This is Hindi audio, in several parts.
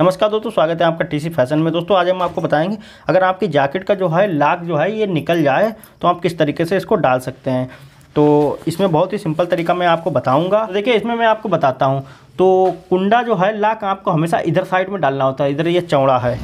नमस्कार दोस्तों स्वागत है आपका टीसी फैशन में दोस्तों आज हम आपको बताएंगे अगर आपकी जैकेट का जो है लाक जो है ये निकल जाए तो आप किस तरीके से इसको डाल सकते हैं तो इसमें बहुत ही सिंपल तरीका मैं आपको बताऊंगा देखिए इसमें मैं आपको बताता हूँ तो कुंडा जो है लाक आपको हमेशा इधर साइड में डालना होता है इधर ये चौड़ा है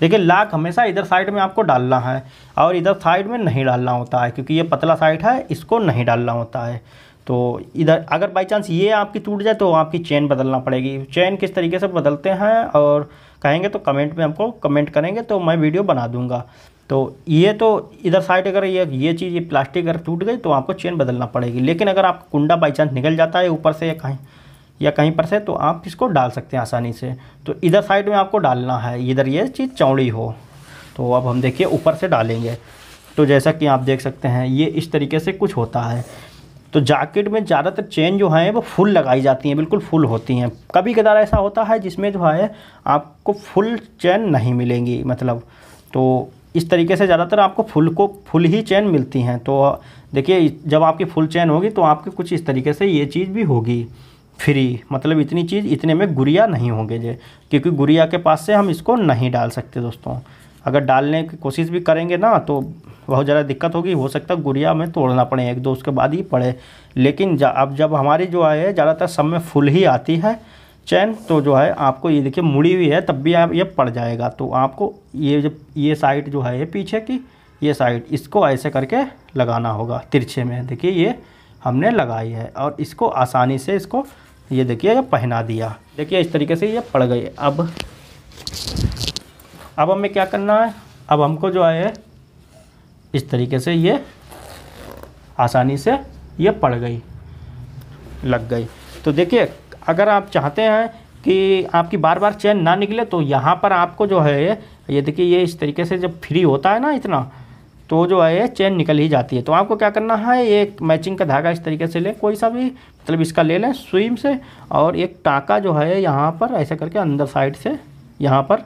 देखिए लाक हमेशा इधर साइड में आपको डालना है और इधर साइड में नहीं डालना होता है क्योंकि ये पतला साइड है इसको नहीं डालना होता है तो इधर अगर बाई चांस ये आपकी टूट जाए तो आपकी चेन बदलना पड़ेगी चेन किस तरीके से बदलते हैं और कहेंगे तो कमेंट में हमको कमेंट करेंगे तो मैं वीडियो बना दूंगा तो ये तो इधर साइड अगर ये ये चीज़ ये प्लास्टिक अगर टूट गई तो आपको चेन बदलना पड़ेगी लेकिन अगर आप कुंडा बाई चांस निकल जाता है ऊपर से या कहीं या कहीं पर से तो आप इसको डाल सकते हैं आसानी से तो इधर साइड में आपको डालना है इधर ये चीज़ चौड़ी हो तो अब हम देखिए ऊपर से डालेंगे तो जैसा कि आप देख सकते हैं ये इस तरीके से कुछ होता है तो जाकेट में ज़्यादातर चेन जो है वो फुल लगाई जाती हैं बिल्कुल फुल होती हैं कभी कदार ऐसा होता है जिसमें जो है आपको फुल चेन नहीं मिलेंगी मतलब तो इस तरीके से ज़्यादातर आपको फुल को फुल ही चेन मिलती हैं तो देखिए जब आपकी फुल चेन होगी तो आपके कुछ इस तरीके से ये चीज़ भी होगी फ्री मतलब इतनी चीज़ इतने में गुड़िया नहीं होंगे जे क्योंकि गुड़िया के पास से हम इसको नहीं डाल सकते दोस्तों अगर डालने की कोशिश भी करेंगे ना तो बहुत ज़्यादा दिक्कत होगी हो सकता है गुड़िया में तोड़ना पड़े एक दो उसके बाद ही पड़े लेकिन अब जब हमारी जो है ज़्यादातर सब में फुल ही आती है चैन तो जो है आपको ये देखिए मुड़ी हुई है तब भी आप ये पड़ जाएगा तो आपको ये जब ये साइड जो है ये पीछे की ये साइड इसको ऐसे करके लगाना होगा तिरछे में देखिए ये हमने लगाई है और इसको आसानी से इसको ये देखिए ये पहना दिया देखिए इस तरीके से ये पड़ गई अब अब हमें क्या करना है अब हमको जो है इस तरीके से ये आसानी से ये पड़ गई लग गई तो देखिए अगर आप चाहते हैं कि आपकी बार बार चैन ना निकले तो यहाँ पर आपको जो है ये देखिए ये इस तरीके से जब फ्री होता है ना इतना तो जो है चैन निकल ही जाती है तो आपको क्या करना है एक मैचिंग का धागा इस तरीके से लें कोई सा भी मतलब इसका ले लें स्विम से और एक टाका जो है यहाँ पर ऐसे करके अंदर साइड से यहाँ पर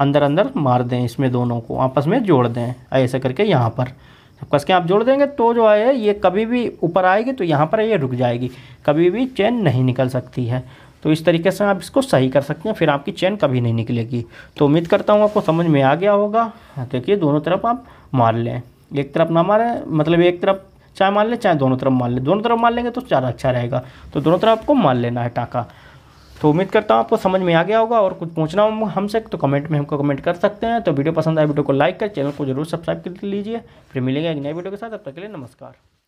अंदर अंदर मार दें इसमें दोनों को आपस में जोड़ दें ऐसे करके यहाँ पर कस के आप जोड़ देंगे तो जो है ये कभी भी ऊपर आएगी तो यहाँ पर ये रुक जाएगी कभी भी चेन नहीं निकल सकती है तो इस तरीके से आप इसको सही कर सकते हैं फिर आपकी चेन कभी नहीं निकलेगी तो उम्मीद करता हूँ आपको समझ में आ गया होगा देखिए हाँ, दोनों तरफ आप मार लें एक तरफ ना मारें मतलब एक तरफ चाहे मार लें चाहे दोनों तरफ मार लें दोनों तरफ मार लेंगे तो ज्यादा अच्छा रहेगा तो दोनों तरफ आपको मार लेना है टाका तो उम्मीद करता हूँ आपको समझ में आ गया होगा और कुछ पूछना हो हमसे तो कमेंट में हमको कमेंट कर सकते हैं तो वीडियो पसंद आए वीडियो को लाइक कर चैनल को जरूर सब्सक्राइब कर लीजिए फिर मिलेंगे एक नए वीडियो के साथ अब तक के लिए नमस्कार